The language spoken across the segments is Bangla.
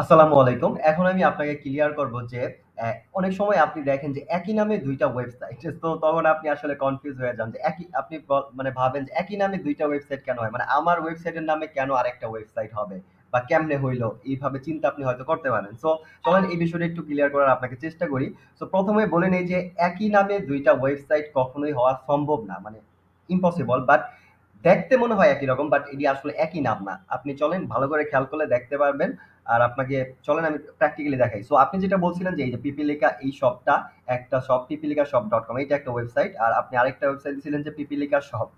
আসসালামু আলাইকুম এখন আমি আপনাকে ক্লিয়ার করব যে অনেক সময় আপনি দেখেন যে একই নামে দুইটা ওয়েবসাইট তো তখন আপনি আসলে কনফিউজ হয়ে যান যে একই আপনি মানে ভাবেন যে একই নামে দুইটা ওয়েবসাইট কেন হয় মানে আমার ওয়েবসাইটের নামে কেন আরেকটা ওয়েবসাইট হবে বা কেমনে হইলো এইভাবে চিন্তা আপনি হয়তো করতে পারেন সো তখন এই বিষয়টা একটু ক্লিয়ার করার আপনাকে চেষ্টা করি সো প্রথমে বলে নেই যে একই নামে দুইটা ওয়েবসাইট কখনোই হওয়া সম্ভব না মানে ইম্পসিবল বাট দেখতে মনে হয় একই রকম বাট এটি আসলে একই নাম না আপনি চলেন ভালো করে খেয়াল করলে দেখতে পারবেন আর আপনাকে চলেন আমি প্র্যাকটিক্যালি দেখাই সো আপনি যেটা বলছিলেন যে এই যে পিপিলিকা এই শপটা একটা শপ পিপিলিকা শপ ডট কম এটা একটা ওয়েবসাইট আর আপনি আরেকটা ওয়েবসাইট ছিলেন যে পিপিলিকা শপ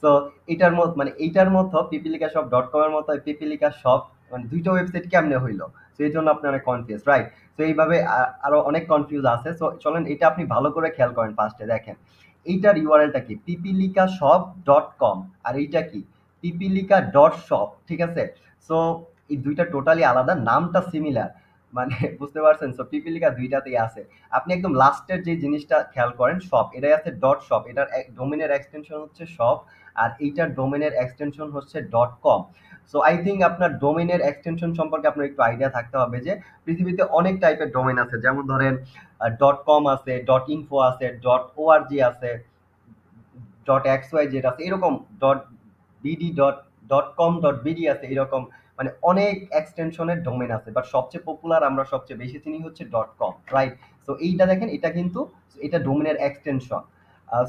সো এটার মত মানে এইটার মতো পিপিলিকা শপ ডট কমের মতো পিপিলিকা শপ মানে দুইটা ওয়েবসাইট কেমনে হইলো সো এই জন্য আপনি অনেক কনফিউজ রাইট তো এইভাবে আরো অনেক কনফিউজ আছে সো চলেন এটা আপনি ভালো করে খেয়াল করেন ফার্স্টে দেখেন এইটার ইউআরএলটা কি পিপিলিকা শপ ডট কম আর এইটা কি পিপিলিকা ডট শপ ঠিক আছে সো এই দুইটা টোটালি আলাদা নামটা সিমিলার মানে বুঝতে পারছেন সো পিপিলিকা দুইটাতেই আছে আপনি একদম লাস্টের যে জিনিসটা খেয়াল করেন শপ এটাই আছে ডট শপ এটার ডোমেনের এক্সটেনশন হচ্ছে শপ আর এইটার ডোমেনের এক্সটেনশন হচ্ছে dot com so I think আপনার ডোমেনের এক্সটেনশন সম্পর্কে আপনার একটু আইডিয়া থাকতে হবে যে পৃথিবীতে অনেক টাইপের ডোমেন আছে যেমন ধরেন ডট কম আছে ডট ইনফো আছে ডট ওআরজি আছে ডট এক্স ওয়াই জেড আছে এরকম dot BD dot dot com dot BD আছে এরকম মানে অনেক এক্সটেনশনের ডোমেন আছে বাট সবচেয়ে পপুলার আমরা সবচেয়ে বেশি চিনি হচ্ছে ডট কম রাইট সো এইটা দেখেন এটা কিন্তু এটা ডোমেনের এক্সটেনশন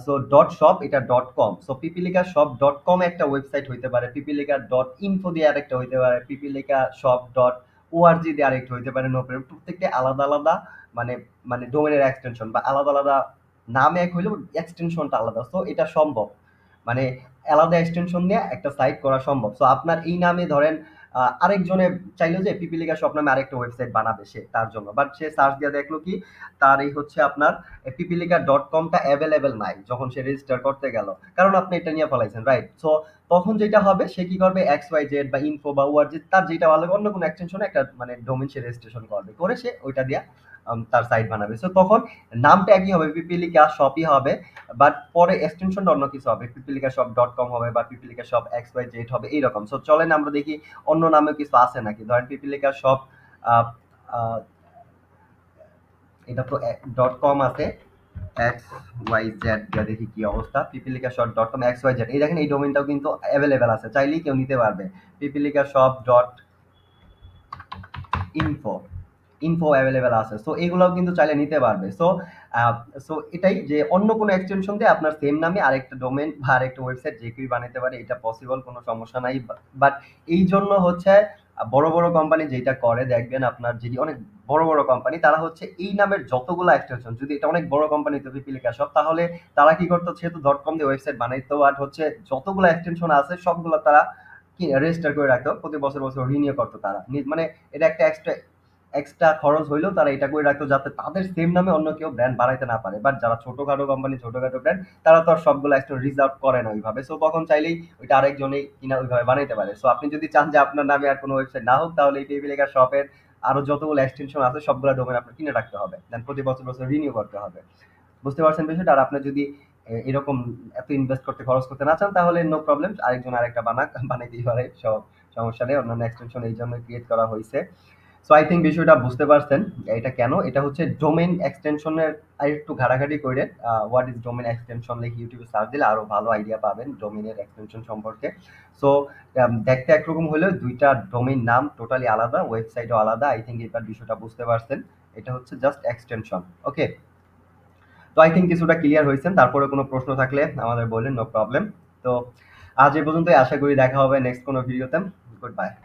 সো ডট শপ এটা dot com so Pipilika shop dot com একটা ওয়েবসাইট হইতে পারে পিপিলিকা ডট ইনফো দিয়ে আরেকটা হইতে পারে পিপিলিকা শপ ডট ওআরজি দিয়ে আরেকটা হইতে পারে নোপের প্রত্যেকটা আলাদা আলাদা মানে মানে ডোমেনের এক্সটেনশন বা আলাদা আলাদা নামে এক হইলেও এক্সটেনশনটা আলাদা সো এটা সম্ভব মানে আলাদা এক্সটেনশন নিয়ে একটা সাইট করা সম্ভব সো আপনার এই নামে ধরেন আরেকজনে চাইলো যে পিপি লিগা শপ নামে আরেকটা ওয়েবসাইট বানাবে সে তার জন্য বাট সে সার্চ দিয়ে দেখলো কি তার এই হচ্ছে আপনার লিগা ডট কমটা অ্যাভেলেবেল নাই যখন সে রেজিস্টার করতে গেল কারণ আপনি এটা নিয়ে ফলাইছেন রাইট সো তখন যেটা হবে সে কি করবে এক্স ওয়াই জেড বা ইনফো বা ওয়ার্জি তার যেটা ভালো অন্য কোনো এক্সটেনশনে একটা মানে ডোমেন সে রেজিস্ট্রেশন করবে করে সে ওইটা দিয়া তার সাইট বানাবে সো তখন নামটা একই হবে পিপিলিকা শপই হবে বাট পরে এক্সটেনশন অন্য কিছু হবে পিপিলিকা শপ ডট কম হবে বা পিপিলিকা শপ এক্স ওয়াই জেড হবে এইরকম সো চলেন আমরা দেখি অন্য নামে কিছু আছে নাকি ধরেন পিপিলিকা শপ এটা তো ডট কম আছে এক্স ওয়াই জেড দেখি কি অবস্থা Pipilika shop dot com X Y Z এই দেখেন এই ডোমিনটাও কিন্তু অ্যাভেলেবেল আছে চাইলেই কেউ নিতে পারবে Pipilika shop dot info info available আছে সো এগুলোও কিন্তু চাইলে নিতে পারবে সো সো এটাই যে অন্য কোনো এক্সটেনশন দিয়ে আপনার সেম নামে আরেকটা ডোমেন বা আরেকটা ওয়েবসাইট যে কেউই বানাতে পারে এটা পসিবল কোনো সমস্যা নাই বাট এই জন্য হচ্ছে বড় বড় কোম্পানি যেটা করে দেখবেন আপনার যেটি অনেক বড় বড় কোম্পানি তারা হচ্ছে এই নামের যতগুলো এক্সটেনশন যদি এটা অনেক বড় কোম্পানি তো পিপিলিকা সব তাহলে তারা কি করতো সেহেতু ডট কম দিয়ে ওয়েবসাইট বানাইতো আর হচ্ছে যতগুলো এক্সটেনশন আছে সবগুলো তারা রেজিস্টার করে রাখতো প্রতি বছর বছর রিনিউ করতো তারা মানে এটা একটা এক্সট্রা এক্সট্রা খরচ হইলেও তারা এটা করে রাখতো যাতে তাদের সেম নামে অন্য কেউ ব্র্যান্ড বাড়াইতে না পারে বাট যারা ছোটোখাটো কোম্পানি খাটো ব্র্যান্ড তারা তো আর সবগুলো একটু রিজার্ভ করে না ওইভাবে সো তখন চাইলেই ওইটা আরেকজনেই কিনা ওইভাবে বানাইতে পারে সো আপনি যদি চান যে আপনার নামে আর কোনো ওয়েবসাইট না হোক তাহলে এই টেবিল লেখা শপের আরও যতগুলো এক্সটেনশন আছে সবগুলো ডোমেন আপনার কিনে রাখতে হবে দেন প্রতি বছর বছর রিনিউ করতে হবে বুঝতে পারছেন বিষয়টা আর আপনি যদি এরকম এত ইনভেস্ট করতে খরচ করতে না চান তাহলে নো প্রবলেম আরেকজন আরেকটা বানাক বানিয়ে দিতে পারে সব সমস্যা নেই অন্যান্য এক্সটেনশন এই জন্য ক্রিয়েট করা হয়েছে সো আই থিঙ্ক বিষয়টা বুঝতে পারছেন এটা কেন এটা হচ্ছে ডোমেন এক্সটেনশনের একটু ঘাটাঘাটি করে what is domain extension like ইউটিউবে সার্চ দিলে আরও ভালো আইডিয়া পাবেন ডোমেনের এক্সটেনশন সম্পর্কে সো um, দেখতে একরকম হলেও দুইটা ডোমেন নাম টোটালি আলাদা ওয়েবসাইটও আলাদা আই থিঙ্ক এবার বিষয়টা বুঝতে পারছেন এটা হচ্ছে জাস্ট এক্সটেনশন ওকে তো আই থিঙ্ক কিছুটা ক্লিয়ার হয়েছেন তারপরে কোনো প্রশ্ন থাকলে আমাদের বললেন নো প্রবলেম তো আজ এ পর্যন্তই আশা করি দেখা হবে নেক্সট কোনো ভিডিওতে গুড বাই